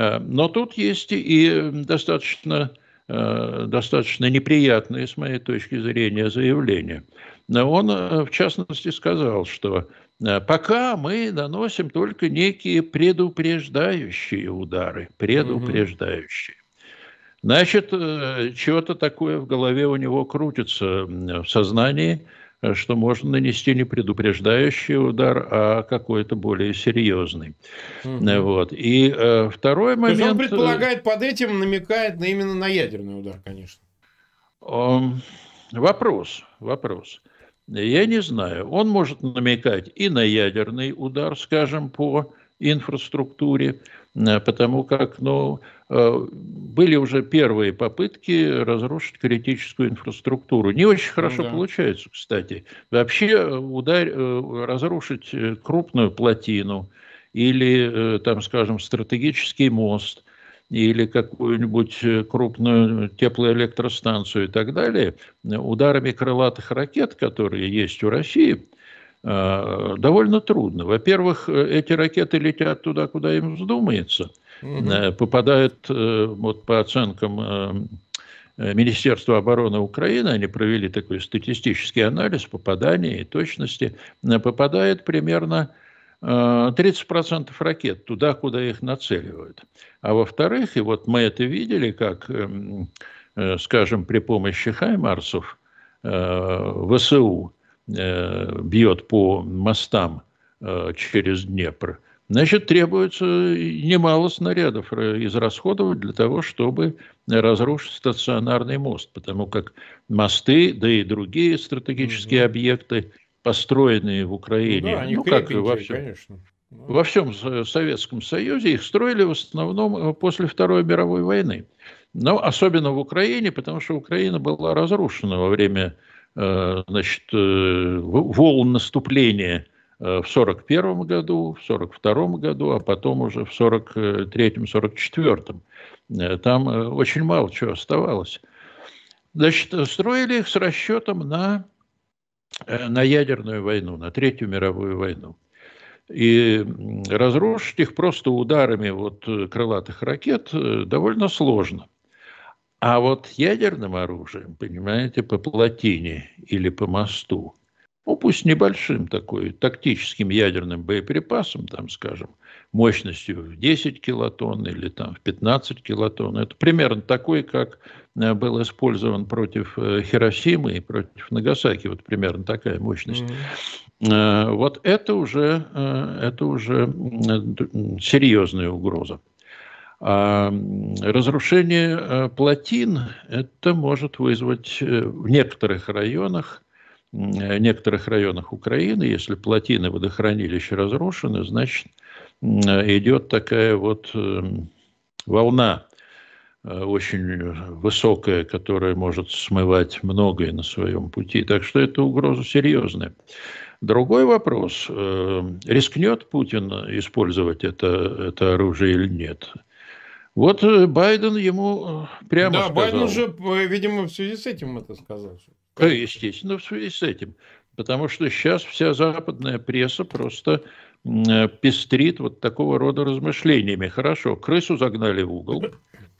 Э, но тут есть и достаточно, э, достаточно неприятные, с моей точки зрения, заявления. Он, э, в частности, сказал, что пока мы наносим только некие предупреждающие удары, предупреждающие. Значит, чего-то такое в голове у него крутится в сознании, что можно нанести не предупреждающий удар, а какой-то более серьезный. Угу. Вот. И э, второй момент... То есть он э, предполагает под этим, намекает на, именно на ядерный удар, конечно. Э, вопрос, вопрос. Я не знаю. Он может намекать и на ядерный удар, скажем, по инфраструктуре, Э, потому как ну, э, были уже первые попытки разрушить критическую инфраструктуру. Не очень хорошо ну, да. получается, кстати. Вообще э, удар, разрушить крупную плотину или, там, скажем, стратегический мост – или какую-нибудь крупную теплоэлектростанцию и так далее, ударами крылатых ракет, которые есть у России – Э, довольно трудно. Во-первых, э, эти ракеты летят туда, куда им вздумается, угу. попадают, вот по оценкам Министерства обороны Украины, они провели такой статистический анализ попадания и точности, попадает примерно 30% ракет туда, куда их нацеливают. А во-вторых, и вот мы это видели, как, скажем, при помощи «Хаймарсов» ВСУ Э, бьет по мостам э, через Днепр, значит, требуется немало снарядов э, израсходовать для того, чтобы разрушить стационарный мост, потому как мосты, да и другие стратегические mm объекты, построенные в Украине, ну, да, они ну как во всем, конечно. Ну. Во всем Советском Союзе их строили в основном после Второй мировой войны. Но особенно в Украине, потому что Украина была разрушена во время Э, значит, э, волн наступления э, в 1941 году, в 1942 году, а потом уже в 1943-1944. Там очень мало чего оставалось. Значит, строили их с расчетом на, на ядерную войну, на Третью мировую войну. И разрушить их просто ударами вот крылатых ракет довольно сложно – а вот ядерным оружием, понимаете, по плотине или по мосту, ну пусть небольшим такой, тактическим ядерным боеприпасом, там, скажем, мощностью в 10 килотонн или там в 15 килотонн, это примерно такой, как э, был использован против э, Хиросимы и против Нагасаки, вот примерно такая мощность. Mm-hmm. Вот это уже, это уже серьезная угроза. А разрушение э, плотин это может вызвать э, в некоторых районах, в э, некоторых районах Украины, если плотины водохранилища разрушены, значит идет такая вот эм, волна очень высокая, которая может смывать многое на своем пути. Так что это угроза серьезная. Другой вопрос, рискнет Путин использовать это, это оружие или нет? Вот э, Байден ему э, прямо да, сказал. Байден уже, видимо, в связи с этим это сказал. Э, естественно, в связи с этим. Потому что сейчас вся западная пресса просто пестрит вот такого рода размышлениями. Хорошо, крысу загнали в угол,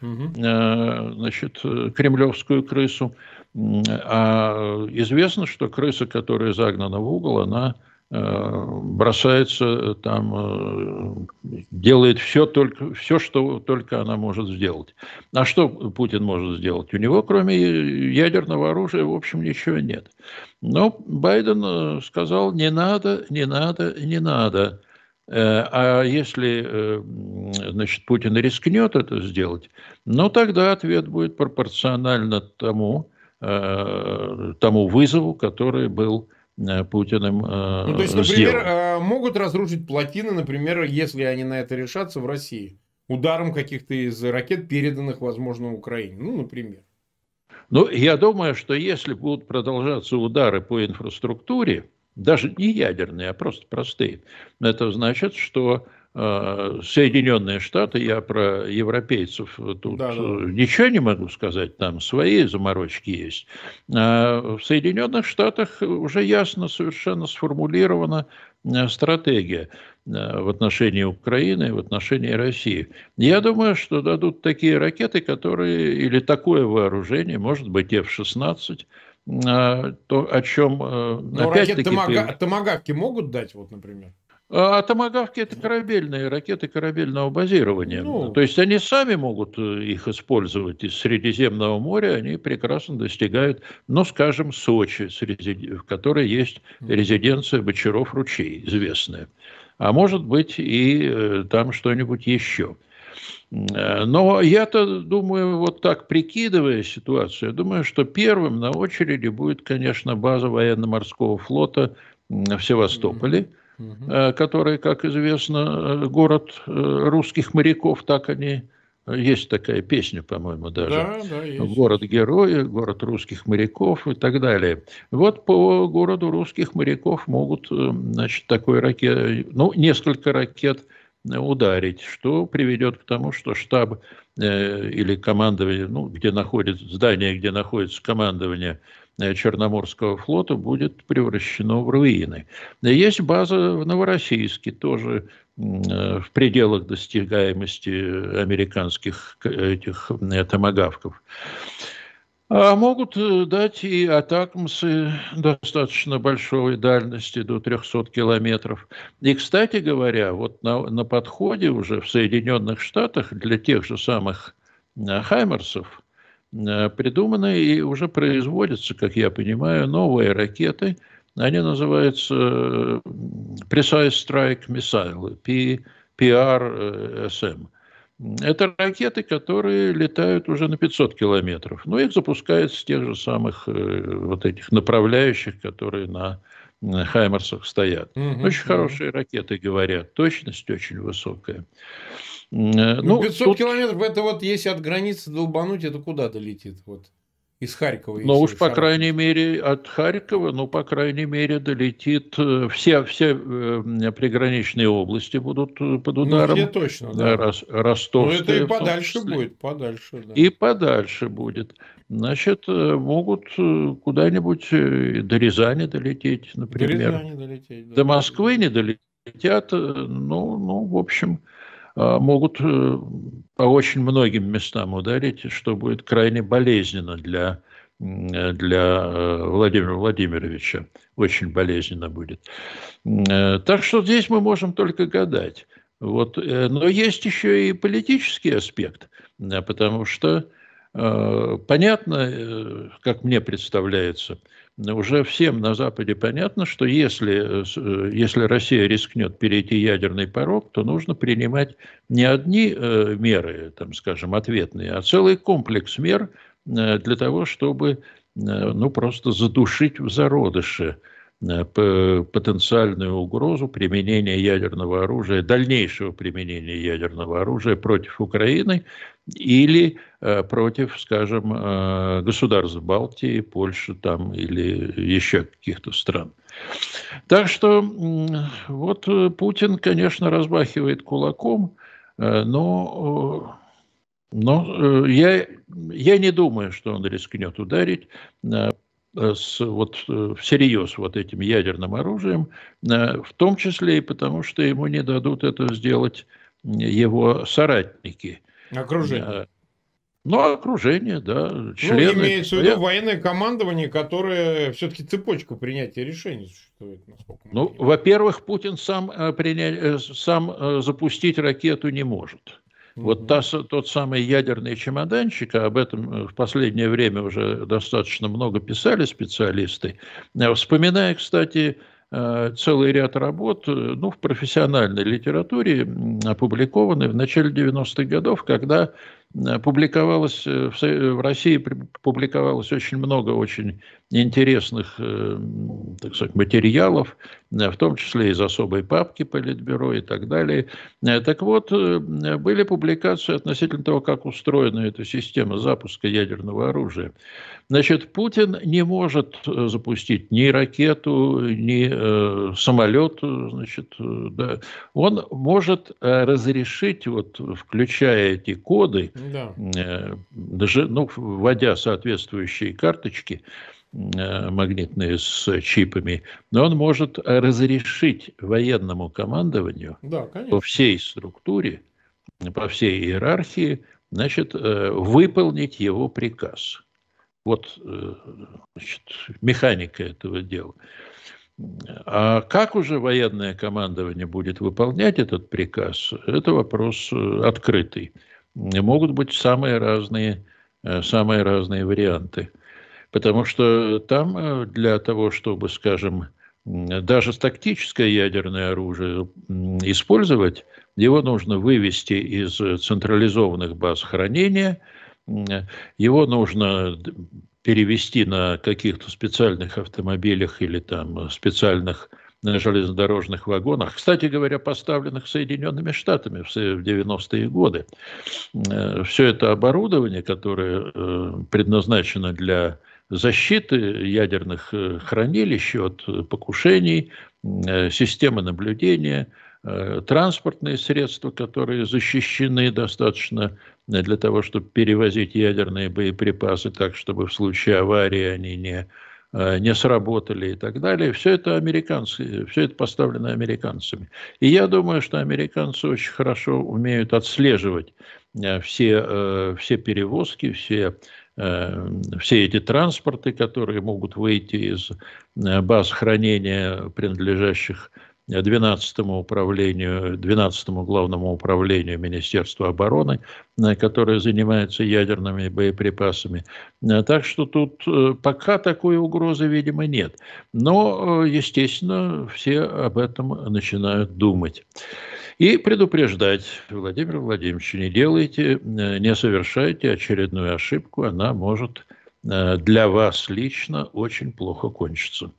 значит, кремлевскую крысу. А известно, что крыса, которая загнана в угол, она Э, бросается э, там, э, делает все, только, все, что только она может сделать. А что Путин может сделать? У него, кроме ядерного оружия, в общем, ничего нет. Но Байден сказал, не надо, не надо, не надо. А если значит, Путин рискнет это сделать, ну тогда ответ будет пропорционально тому, тому вызову, который был Э, Путиным э, Ну, то есть, сделал. например, э, могут разрушить плотины, например, если они на это решатся в России, ударом каких-то из ракет, переданных, возможно, Украине, ну, например. Ну, я думаю, что если будут продолжаться удары по инфраструктуре, даже не ядерные, а просто простые, это значит, что Э, Соединенные Штаты, я про европейцев тут да, да. ничего не могу сказать, там свои заморочки есть. А в Соединенных Штатах уже ясно совершенно сформулирована э, стратегия э, в отношении Украины, в отношении России. Я думаю, что дадут такие ракеты, которые, или такое вооружение, может быть, F-16, то, о чем... Но ракеты Томагавки могут дать, вот, например? А, а томагавки это корабельные ракеты корабельного базирования. Ну, То есть они сами могут э, их использовать из Средиземного моря, они прекрасно достигают, ну, скажем, Сочи, в которой есть резиденция Бочаров ручей известная. А может быть и э, там что-нибудь еще. Э, но я-то думаю, вот так прикидывая ситуацию, я думаю, что первым на очереди будет, конечно, база военно-морского флота в Севастополе. Mm-hmm Э, который, как известно, э, город э, русских моряков, так они есть такая песня, по-моему, даже. Да, да, есть. Город герои, город русских моряков и так далее. Вот по городу русских моряков могут, значит, такой ракет, ну, несколько ракет ударить, что приведет к тому, что штаб э, или командование, ну, где находится здание, где находится командование э, Черноморского флота, будет превращено в руины. Есть база в Новороссийске, тоже э, в пределах достигаемости американских этих э, томогавков. А могут э, дать и атакмсы достаточно большой дальности, до 300 километров. И, кстати говоря, вот на, на подходе уже в Соединенных Штатах для тех же самых э, «Хаймерсов» э, придуманы и уже производятся, как я понимаю, новые ракеты. Они называются Precise Strike Missile, PRSM. Это ракеты, которые летают уже на 500 километров. Но ну, их запускают с тех же самых э, вот этих направляющих, которые на э, Хаймерсах стоят. Угу, очень угу. хорошие ракеты, говорят. Точность очень высокая. Э, ну, 500 ну, тут... километров, это вот если от границы долбануть, это куда-то летит. Вот из Харькова. Но ну, уж, по крайней мере, от Харькова, ну, по крайней мере, долетит э, все, все э, приграничные области будут э, под ну, ударом. Ну, точно, да. Рос, Ростов. Ну это и подальше будет, подальше, да. И подальше будет. Значит, могут куда-нибудь до Рязани долететь, например. До Рязани долететь, да. До Москвы не долетят, ну, ну, в общем, а, могут э, по очень многим местам ударить, что будет крайне болезненно для, для э, Владимира Владимировича. Очень болезненно будет. Э, так что здесь мы можем только гадать. Вот. Но есть еще и политический аспект, потому что понятно, как мне представляется, уже всем на Западе понятно, что если, э, э, если Россия рискнет перейти ядерный порог, то нужно принимать не одни э, меры, там, скажем, ответные, а целый комплекс мер для того, чтобы ну, просто задушить в зародыше Э, потенциальную угрозу применения ядерного оружия, дальнейшего применения ядерного оружия против Украины или э, против, скажем, э, государств Балтии, Польши там или еще каких-то стран. Так что вот Путин, конечно, размахивает кулаком, но но я, я не думаю, что он рискнет ударить Э, с, вот, э, всерьез вот этим ядерным оружием, э, в том числе и потому, что ему не дадут это сделать его соратники. Окружение. Ну, окружение, да, ну, члены. Ну, имеется в виду военное командование, которое все-таки цепочка принятия решений существует, насколько Ну, во-первых, Путин сам, приня... сам запустить ракету не может. Вот та, тот самый ядерный чемоданчик, а об этом э, в последнее время уже достаточно много писали специалисты. Э, вспоминая, кстати, э, целый ряд работ ну, в профессиональной литературе, опубликованной в начале 90-х годов, когда Э, публиковалось, э, э, в России публиковалось очень много очень интересных так сказать, материалов, в том числе из особой папки Политбюро и так далее. Так вот, были публикации относительно того, как устроена эта система запуска ядерного оружия. Значит, Путин не может запустить ни ракету, ни э, самолет. Значит, да. Он может разрешить, вот, включая эти коды, да. Э, даже ну, вводя соответствующие карточки э, магнитные с чипами, но он может разрешить военному командованию да, по всей структуре, по всей иерархии, значит, э, выполнить его приказ. Вот значит, механика этого дела. А как уже военное командование будет выполнять этот приказ, это вопрос открытый могут быть самые разные, э, самые разные варианты. Потому что там э, для того, чтобы, скажем, даже тактическое ядерное оружие использовать, его нужно вывести из централизованных баз хранения, его нужно перевести на каких-то специальных автомобилях или там специальных на железнодорожных вагонах, кстати говоря, поставленных Соединенными Штатами в 90-е годы. Э, Все это оборудование, которое э, предназначено для защиты ядерных э, хранилищ от покушений, системы наблюдения, транспортные средства, которые защищены достаточно для того, чтобы перевозить ядерные боеприпасы так, чтобы в случае аварии они не Э, не сработали и так далее. Все это американцы, все это поставлено американцами. И я думаю, что американцы очень хорошо умеют отслеживать э, все, э, все перевозки, все, все эти транспорты, которые могут выйти из баз хранения принадлежащих 12-му управлению, 12-му главному управлению Министерства обороны, э, которое занимается ядерными боеприпасами. Э, так что тут э, пока такой угрозы, видимо, нет. Но, естественно, все об этом начинают думать. И предупреждать, Владимир Владимирович, не делайте, не совершайте очередную ошибку, она может для вас лично очень плохо кончиться.